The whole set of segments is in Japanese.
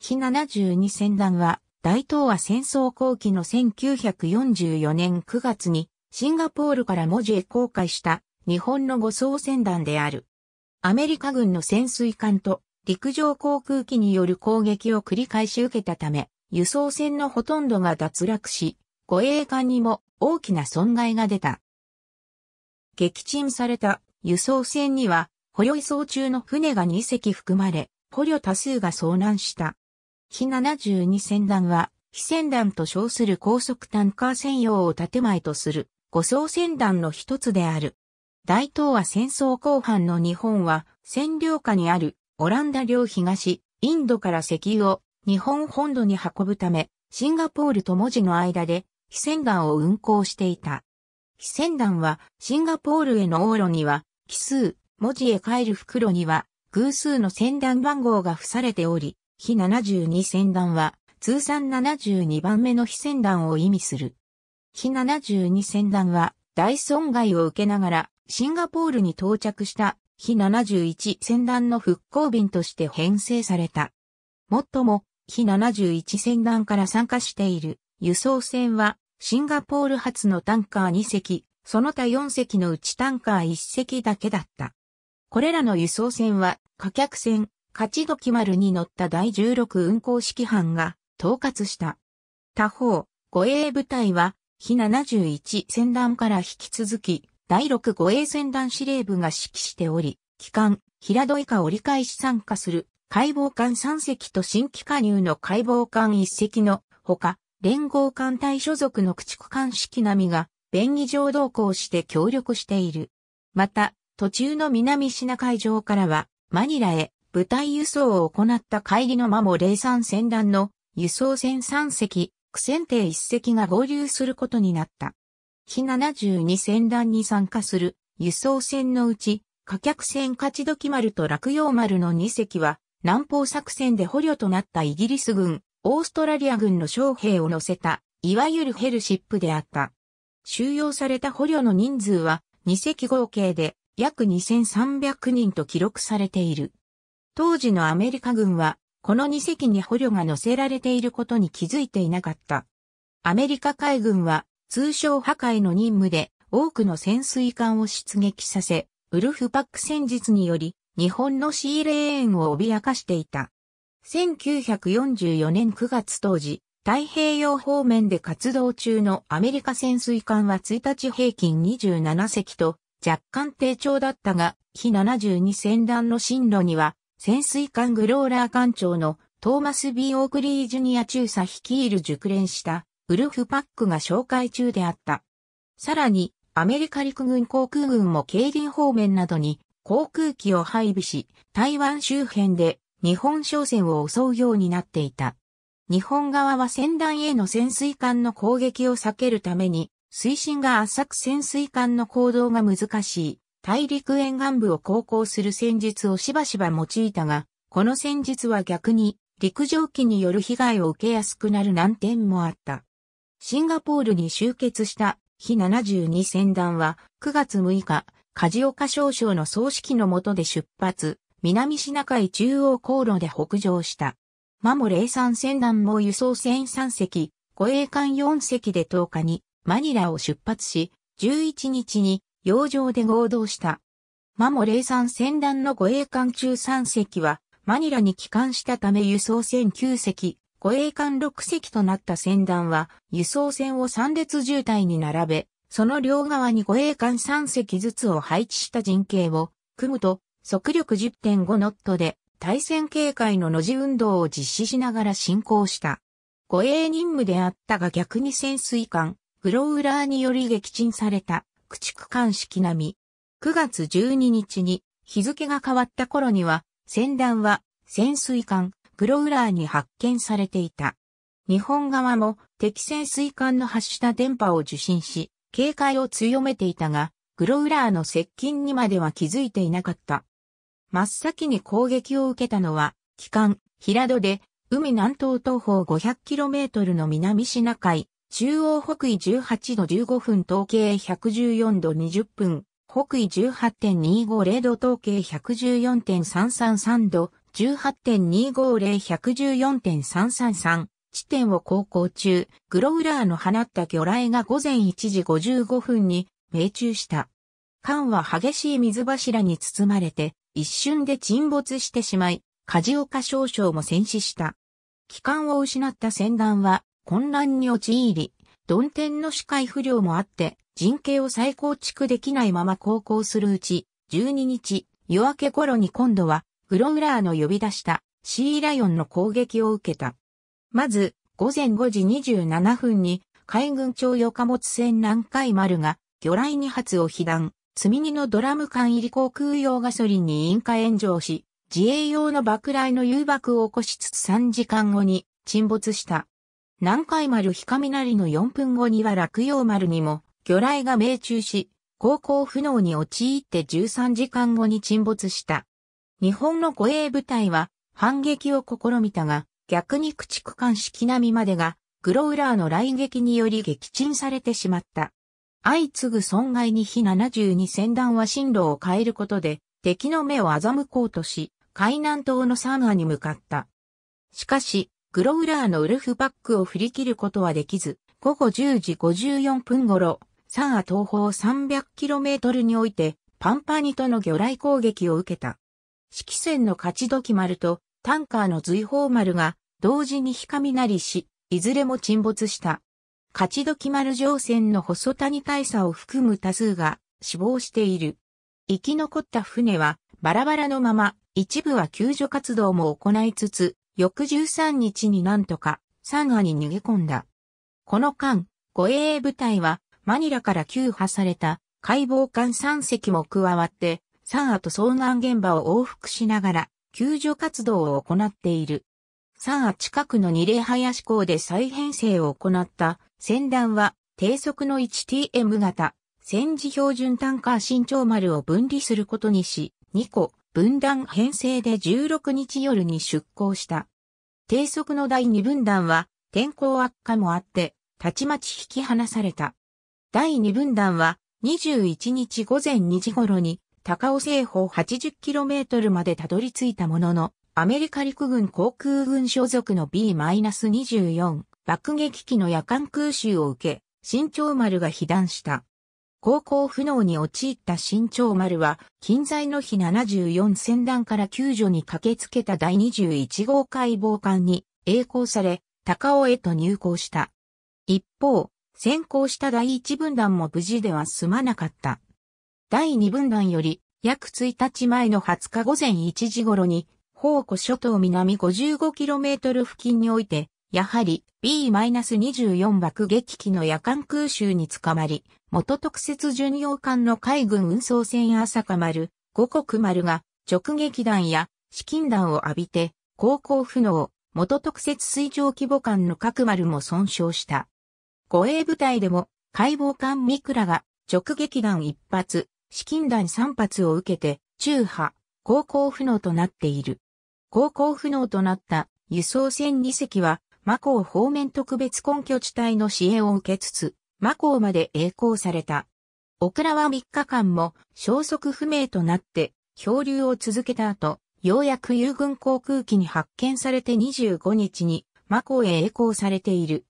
非72船団は、大東亜戦争後期の1944年9月に、シンガポールから文字へ航海した日本の護送船団である。アメリカ軍の潜水艦と陸上航空機による攻撃を繰り返し受けたため、輸送船のほとんどが脱落し、護衛艦にも大きな損害が出た。撃沈された輸送船には、捕虜移送中の船が2隻含まれ、捕虜多数が遭難した。非72船団は、非船団と称する高速タンカー専用を建前とする護送船団の一つである。大東亜戦争後半の日本は占領下にあるオランダ領東、インドから石油を日本本土に運ぶため、シンガポールと文字の間で非船団を運航していた。非船団はシンガポールへの往路には奇数、文字へ帰る袋には偶数の船団番号が付されており、非72船団は、通算72番目の非船団を意味する。非72船団は、大損害を受けながら、シンガポールに到着した、非71船団の復興便として編成された。もっとも、非71船団から参加している輸送船は、シンガポール発のタンカー2隻、その他4隻のうちタンカー1隻だけだった。これらの輸送船は、貨客船、勝ち時丸に乗った第16運行指揮班が統括した。他方、護衛部隊は、非71戦団から引き続き、第6護衛戦団司令部が指揮しており、機関、平戸以下折り返し参加する、解剖艦3隻と新規加入の解剖艦1隻のほか、連合艦隊所属の駆逐艦式並みが、便宜上同行して協力している。また、途中の南シナ海上からは、マニラへ、部隊輸送を行った会議の間も零三戦団の輸送船3隻、苦戦艇1隻が合流することになった。非72戦団に参加する輸送船のうち、貨客船勝どき丸と落葉丸の2隻は、南方作戦で捕虜となったイギリス軍、オーストラリア軍の将兵を乗せた、いわゆるヘルシップであった。収容された捕虜の人数は、2隻合計で約2300人と記録されている。当時のアメリカ軍は、この2隻に捕虜が乗せられていることに気づいていなかった。アメリカ海軍は、通称破壊の任務で、多くの潜水艦を出撃させ、ウルフパック戦術により、日本のシーレーンを脅かしていた。1944年9月当時、太平洋方面で活動中のアメリカ潜水艦は1日平均27隻と若干低調だったが、非72船団の進路には潜水艦グローラー艦長のトーマス・ B・ オークリー・ジュニア中佐率いる熟練したウルフ・パックが紹介中であった。さらに、アメリカ陸軍航空軍も競輪方面などに航空機を配備し、台湾周辺で日本商船を襲うようになっていた。日本側は船団への潜水艦の攻撃を避けるために、水深が浅く潜水艦の行動が難しい大陸沿岸部を航行する戦術をしばしば用いたが、この戦術は逆に陸上機による被害を受けやすくなる難点もあった。シンガポールに集結した非72戦団は9月6日、梶岡少将の葬式のもとで出発、南シナ海中央航路で北上した。マモレー3船団も輸送船3隻、護衛艦4隻で10日にマニラを出発し、11日に洋上で合同した。マモ03船団の護衛艦中3隻は、マニラに帰還したため輸送船9隻、護衛艦6隻となった船団は、輸送船を3列渋滞に並べ、その両側に護衛艦3隻ずつを配置した陣形を、組むと、速力10.5ノットで、対戦警戒のの字運動を実施しながら進行した。護衛任務であったが逆に潜水艦、グローラーにより撃沈された。駆逐艦式並み。9月12日に日付が変わった頃には、船団は潜水艦グロウラーに発見されていた。日本側も敵潜水艦の発した電波を受信し、警戒を強めていたが、グロウラーの接近にまでは気づいていなかった。真っ先に攻撃を受けたのは、機関、平戸で、海南東東方 500km の南シナ海、中央北緯18度15分統計114度20分、北緯18.250度統計114.333度、18.250114.333地点を航行中、グロウラーの放った魚雷が午前1時55分に命中した。艦は激しい水柱に包まれて、一瞬で沈没してしまい、梶岡少将も戦死した。機関を失った船団は、混乱に陥り、曇天の視界不良もあって、人形を再構築できないまま航行するうち、12日、夜明け頃に今度は、グロウラーの呼び出したシーライオンの攻撃を受けた。まず、午前5時27分に、海軍庁用貨物船南海丸が、魚雷2発を被弾、積み荷のドラム缶入り航空用ガソリンに引火炎上し、自衛用の爆雷の誘爆を起こしつつ3時間後に沈没した。南海丸日雷の4分後には落葉丸にも、魚雷が命中し、航行不能に陥って13時間後に沈没した。日本の護衛部隊は反撃を試みたが、逆に駆逐艦式並みまでが、グロウラーの雷撃により撃沈されてしまった。相次ぐ損害に非72戦団は進路を変えることで、敵の目を欺こうとし、海南島のサンアに向かった。しかし、グロウラーのウルフバックを振り切ることはできず、午後10時54分頃、サンア東方 300km において、パンパニとの魚雷攻撃を受けた。指揮船の勝ち時丸とタンカーの随宝丸が同時にな雷し、いずれも沈没した。勝時丸乗船の細谷大佐を含む多数が死亡している。生き残った船はバラバラのまま一部は救助活動も行いつつ、翌13日になんとか、三アに逃げ込んだ。この間、護衛部隊は、マニラから救破された、解剖艦3隻も加わって、三アと遭難現場を往復しながら、救助活動を行っている。三ア近くの二例林港で再編成を行った船団は、低速の 1TM 型、戦時標準タンカー新長丸を分離することにし、2個、分断編成で16日夜に出港した。低速の第2分団は天候悪化もあって、たちまち引き離された。第2分団は21日午前2時頃に高尾西方 80km までたどり着いたものの、アメリカ陸軍航空軍所属の B-24 爆撃機の夜間空襲を受け、新潮丸が被弾した。航行不能に陥った新潮丸は、近在の日74船団から救助に駆けつけた第21号海防艦に栄光され、高尾へと入港した。一方、先行した第一分団も無事では済まなかった。第二分団より、約1日前の20日午前1時頃に、宝庫諸島南 55km 付近において、やはり B-24 爆撃機の夜間空襲に捕まり、元特設巡洋艦の海軍運送船朝香丸、五国丸が直撃弾や資金弾を浴びて、航行不能、元特設水上規模艦の各丸も損傷した。護衛部隊でも解剖艦ミクラが直撃弾一発、資金弾三発を受けて、中波、航行不能となっている。航行不能となった輸送船二隻はマコー方面特別根拠地帯の支援を受けつつ、マコーまで栄光された。オクラは3日間も消息不明となって漂流を続けた後、ようやく友軍航空機に発見されて25日にマコーへ栄光されている。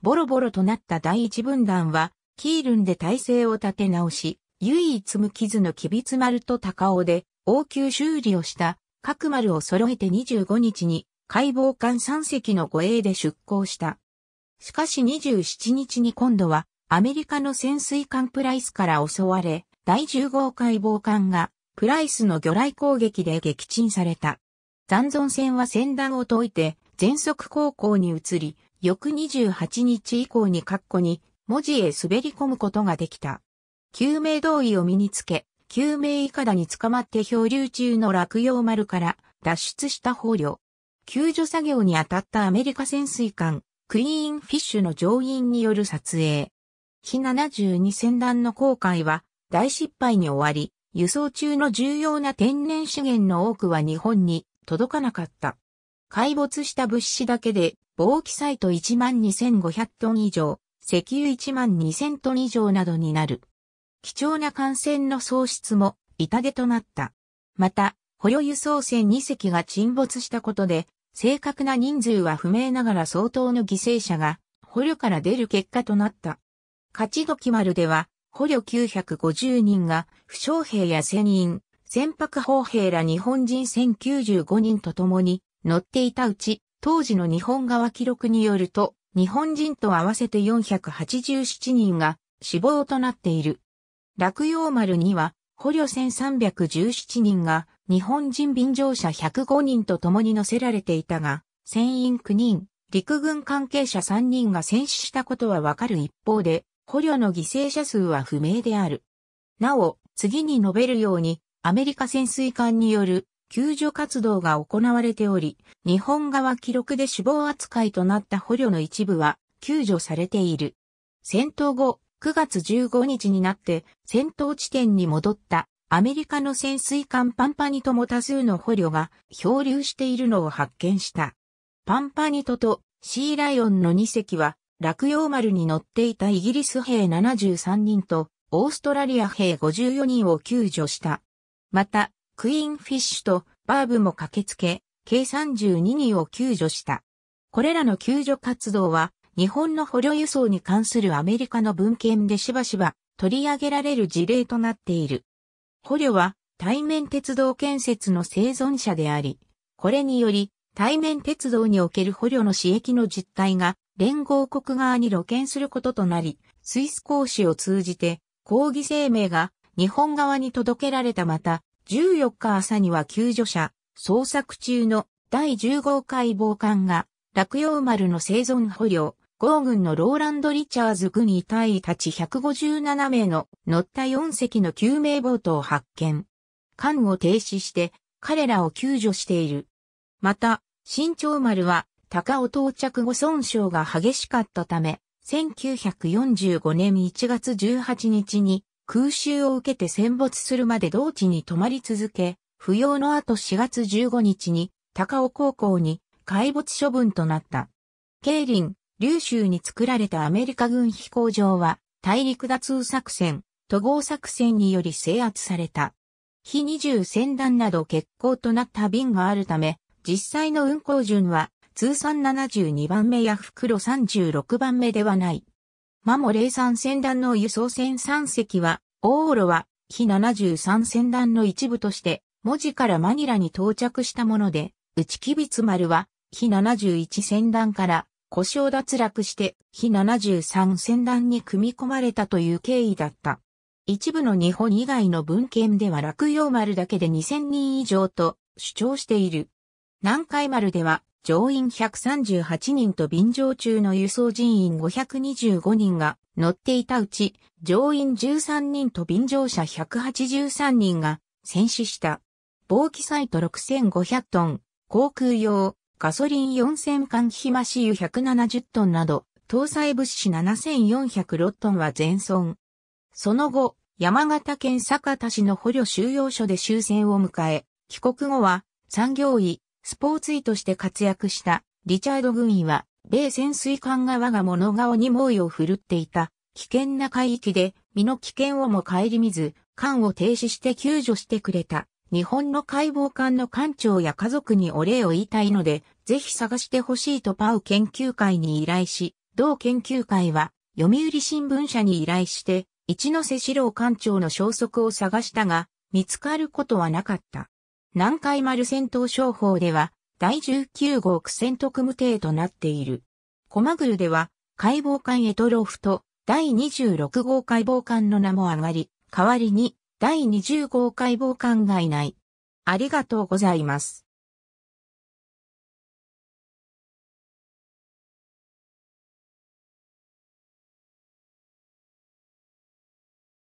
ボロボロとなった第一分団は、キールンで体制を立て直し、唯一無傷のキビツ丸と高尾で応急修理をした、各丸を揃えて25日に解剖艦3隻の護衛で出港した。しかし27日に今度はアメリカの潜水艦プライスから襲われ、第10号解剖艦がプライスの魚雷攻撃で撃沈された。残存船は船団を解いて全速航行に移り、翌28日以降に括弧に文字へ滑り込むことができた。救命胴衣を身につけ、救命いかだに捕まって漂流中の落葉丸から脱出した捕虜。救助作業に当たったアメリカ潜水艦、クイーンフィッシュの乗員による撮影。非72船団の航海は大失敗に終わり、輸送中の重要な天然資源の多くは日本に届かなかった。海没した物資だけで、防気サイト12,500トン以上、石油12,000トン以上などになる。貴重な艦船の喪失も痛手となった。また、捕虜輸送船2隻が沈没したことで、正確な人数は不明ながら相当の犠牲者が捕虜から出る結果となった。勝ち時丸では捕虜950人が負傷兵や船員、船舶砲兵ら日本人1095人と共に乗っていたうち、当時の日本側記録によると、日本人と合わせて487人が死亡となっている。落葉丸には捕虜1317人が日本人便乗者105人と共に乗せられていたが、船員9人、陸軍関係者3人が戦死したことはわかる一方で、捕虜の犠牲者数は不明である。なお、次に述べるように、アメリカ潜水艦による救助活動が行われており、日本側記録で死亡扱いとなった捕虜の一部は救助されている。戦闘後、9月15日になって戦闘地点に戻ったアメリカの潜水艦パンパニトも多数の捕虜が漂流しているのを発見した。パンパニトとシーライオンの2隻は、落葉丸に乗っていたイギリス兵73人と、オーストラリア兵54人を救助した。また、クイーンフィッシュとバーブも駆けつけ、計32人を救助した。これらの救助活動は、日本の捕虜輸送に関するアメリカの文献でしばしば取り上げられる事例となっている。捕虜は対面鉄道建設の生存者であり、これにより対面鉄道における捕虜の私益の実態が連合国側に露見することとなり、スイス公使を通じて抗議声明が日本側に届けられたまた、14日朝には救助者、捜索中の第10号解剖艦が落葉丸の生存捕虜、皇軍のローランド・リチャーズ軍隊体たち157名の乗った4隻の救命ボートを発見。艦を停止して彼らを救助している。また、新長丸は高尾到着後損傷が激しかったため、1945年1月18日に空襲を受けて戦没するまで同地に泊まり続け、不要の後4月15日に高尾高校に怪没処分となった。リン、琉州に作られたアメリカ軍飛行場は、大陸打通作戦、都合作戦により制圧された。非二重船団など欠航となった便があるため、実際の運航順は、通算72番目や袋36番目ではない。マモ03船団の輸送船3隻は、オーロは、非73船団の一部として、文字からマニラに到着したもので、内木吉光丸は、非71船団から、故障脱落して、非73戦団に組み込まれたという経緯だった。一部の日本以外の文献では落葉丸だけで2000人以上と主張している。南海丸では乗員138人と便乗中の輸送人員525人が乗っていたうち、乗員13人と便乗者183人が戦死した。防気サイト6500トン、航空用、ガソリン4000缶ヒマシ油170トンなど、搭載物資7406トンは全損。その後、山形県酒田市の捕虜収容所で終戦を迎え、帰国後は産業医、スポーツ医として活躍したリチャード軍医は、米潜水艦が我が物顔に猛威を振るっていた危険な海域で身の危険をも顧みず、艦を停止して救助してくれた。日本の解剖官の艦長や家族にお礼を言いたいので、ぜひ探してほしいとパウ研究会に依頼し、同研究会は読売新聞社に依頼して、一ノ瀬四郎艦長の消息を探したが、見つかることはなかった。南海丸戦闘商法では、第19号苦戦特務艇となっている。コマグルでは、解剖艦エトロフと、第26号解剖艦の名も上がり、代わりに、第20号解剖官がいない。ありがとうございます。